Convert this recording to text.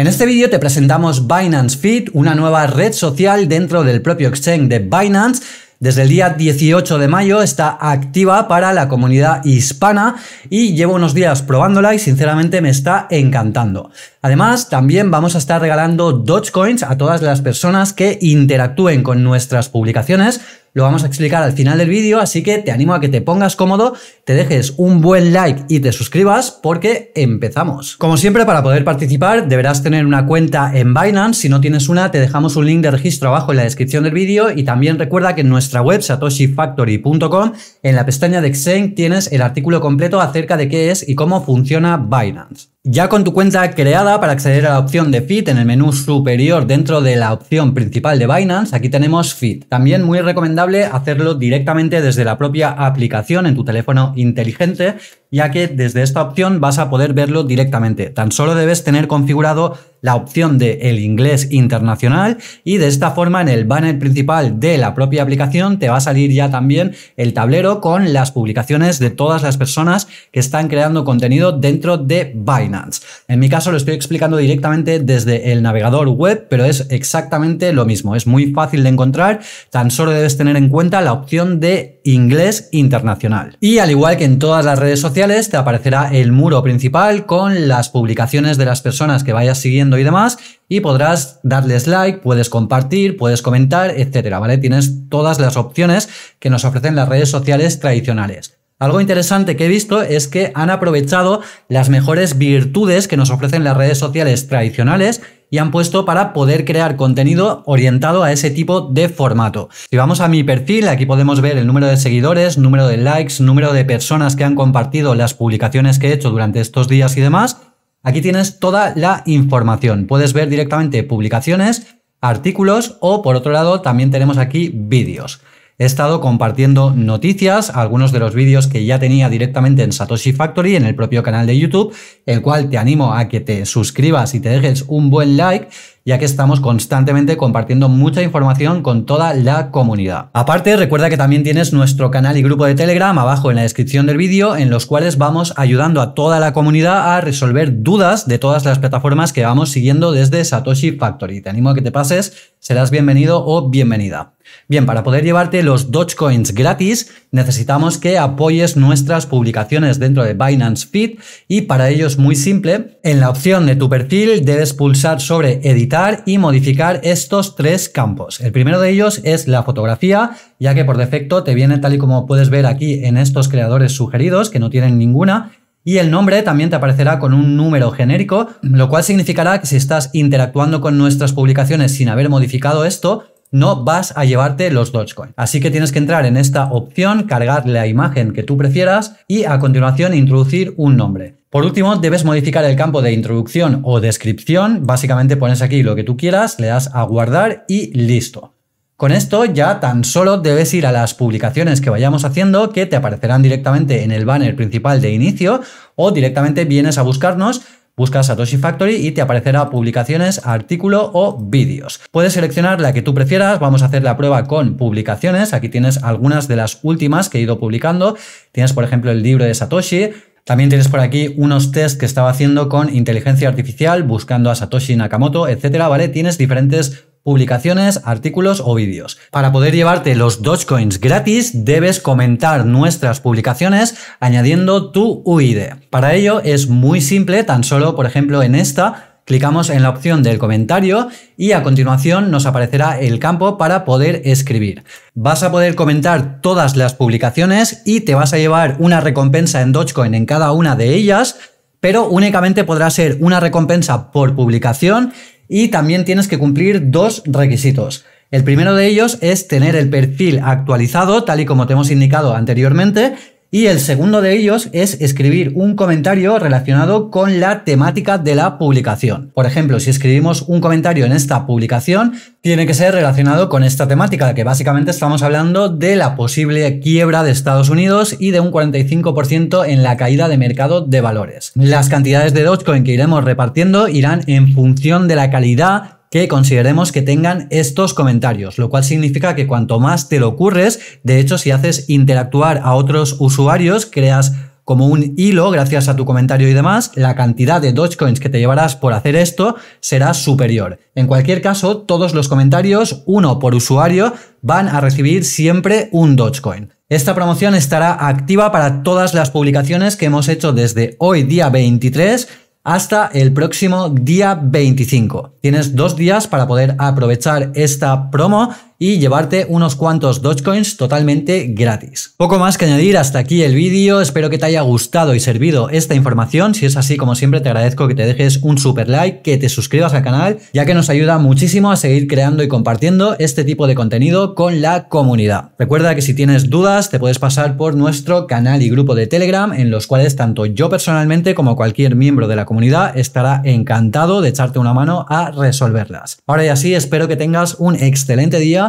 En este vídeo te presentamos Binance Feed, una nueva red social dentro del propio exchange de Binance desde el día 18 de mayo está activa para la comunidad hispana y llevo unos días probándola y sinceramente me está encantando. Además, también vamos a estar regalando Dogecoins a todas las personas que interactúen con nuestras publicaciones lo vamos a explicar al final del vídeo, así que te animo a que te pongas cómodo, te dejes un buen like y te suscribas porque empezamos. Como siempre, para poder participar deberás tener una cuenta en Binance, si no tienes una te dejamos un link de registro abajo en la descripción del vídeo y también recuerda que en nuestra web satoshifactory.com en la pestaña de Exchange tienes el artículo completo acerca de qué es y cómo funciona Binance. Ya con tu cuenta creada para acceder a la opción de Fit en el menú superior dentro de la opción principal de Binance, aquí tenemos Fit. También muy recomendable hacerlo directamente desde la propia aplicación en tu teléfono inteligente ya que desde esta opción vas a poder verlo directamente. Tan solo debes tener configurado la opción de el inglés internacional y de esta forma en el banner principal de la propia aplicación te va a salir ya también el tablero con las publicaciones de todas las personas que están creando contenido dentro de Binance. En mi caso lo estoy explicando directamente desde el navegador web, pero es exactamente lo mismo, es muy fácil de encontrar, tan solo debes tener en cuenta la opción de Inglés Internacional. Y al igual que en todas las redes sociales, te aparecerá el muro principal con las publicaciones de las personas que vayas siguiendo y demás, y podrás darles like, puedes compartir, puedes comentar, etcétera, ¿vale? Tienes todas las opciones que nos ofrecen las redes sociales tradicionales. Algo interesante que he visto es que han aprovechado las mejores virtudes que nos ofrecen las redes sociales tradicionales y han puesto para poder crear contenido orientado a ese tipo de formato. Si vamos a mi perfil, aquí podemos ver el número de seguidores, número de likes, número de personas que han compartido las publicaciones que he hecho durante estos días y demás. Aquí tienes toda la información. Puedes ver directamente publicaciones, artículos o por otro lado también tenemos aquí vídeos. He estado compartiendo noticias, algunos de los vídeos que ya tenía directamente en Satoshi Factory, en el propio canal de YouTube, el cual te animo a que te suscribas y te dejes un buen like ya que estamos constantemente compartiendo mucha información con toda la comunidad. Aparte, recuerda que también tienes nuestro canal y grupo de Telegram abajo en la descripción del vídeo, en los cuales vamos ayudando a toda la comunidad a resolver dudas de todas las plataformas que vamos siguiendo desde Satoshi Factory. Te animo a que te pases, serás bienvenido o bienvenida. Bien, para poder llevarte los Dogecoins gratis, necesitamos que apoyes nuestras publicaciones dentro de Binance Feed y para ello es muy simple. En la opción de tu perfil debes pulsar sobre editar y modificar estos tres campos. El primero de ellos es la fotografía, ya que por defecto te viene tal y como puedes ver aquí en estos creadores sugeridos, que no tienen ninguna, y el nombre también te aparecerá con un número genérico, lo cual significará que si estás interactuando con nuestras publicaciones sin haber modificado esto, no vas a llevarte los Dogecoin. Así que tienes que entrar en esta opción, cargar la imagen que tú prefieras y a continuación introducir un nombre. Por último, debes modificar el campo de introducción o descripción. Básicamente pones aquí lo que tú quieras, le das a guardar y listo. Con esto ya tan solo debes ir a las publicaciones que vayamos haciendo que te aparecerán directamente en el banner principal de inicio o directamente vienes a buscarnos Busca Satoshi Factory y te aparecerá publicaciones, artículo o vídeos. Puedes seleccionar la que tú prefieras, vamos a hacer la prueba con publicaciones, aquí tienes algunas de las últimas que he ido publicando, tienes por ejemplo el libro de Satoshi, también tienes por aquí unos test que estaba haciendo con inteligencia artificial, buscando a Satoshi Nakamoto, etcétera, ¿vale? Tienes diferentes publicaciones, artículos o vídeos. Para poder llevarte los Dogecoins gratis, debes comentar nuestras publicaciones añadiendo tu UID. Para ello es muy simple, tan solo, por ejemplo, en esta Clicamos en la opción del comentario y a continuación nos aparecerá el campo para poder escribir. Vas a poder comentar todas las publicaciones y te vas a llevar una recompensa en Dogecoin en cada una de ellas, pero únicamente podrá ser una recompensa por publicación y también tienes que cumplir dos requisitos. El primero de ellos es tener el perfil actualizado, tal y como te hemos indicado anteriormente, y el segundo de ellos es escribir un comentario relacionado con la temática de la publicación. Por ejemplo, si escribimos un comentario en esta publicación, tiene que ser relacionado con esta temática, que básicamente estamos hablando de la posible quiebra de Estados Unidos y de un 45% en la caída de mercado de valores. Las cantidades de Dogecoin que iremos repartiendo irán en función de la calidad que consideremos que tengan estos comentarios, lo cual significa que cuanto más te lo ocurres, de hecho si haces interactuar a otros usuarios, creas como un hilo gracias a tu comentario y demás, la cantidad de Dogecoins que te llevarás por hacer esto será superior. En cualquier caso, todos los comentarios, uno por usuario, van a recibir siempre un Dogecoin. Esta promoción estará activa para todas las publicaciones que hemos hecho desde hoy día 23 hasta el próximo día 25. Tienes dos días para poder aprovechar esta promo y llevarte unos cuantos Dogecoins totalmente gratis. Poco más que añadir, hasta aquí el vídeo, espero que te haya gustado y servido esta información, si es así como siempre te agradezco que te dejes un super like, que te suscribas al canal, ya que nos ayuda muchísimo a seguir creando y compartiendo este tipo de contenido con la comunidad. Recuerda que si tienes dudas te puedes pasar por nuestro canal y grupo de Telegram en los cuales tanto yo personalmente como cualquier miembro de la comunidad estará encantado de echarte una mano a resolverlas. Ahora y así espero que tengas un excelente día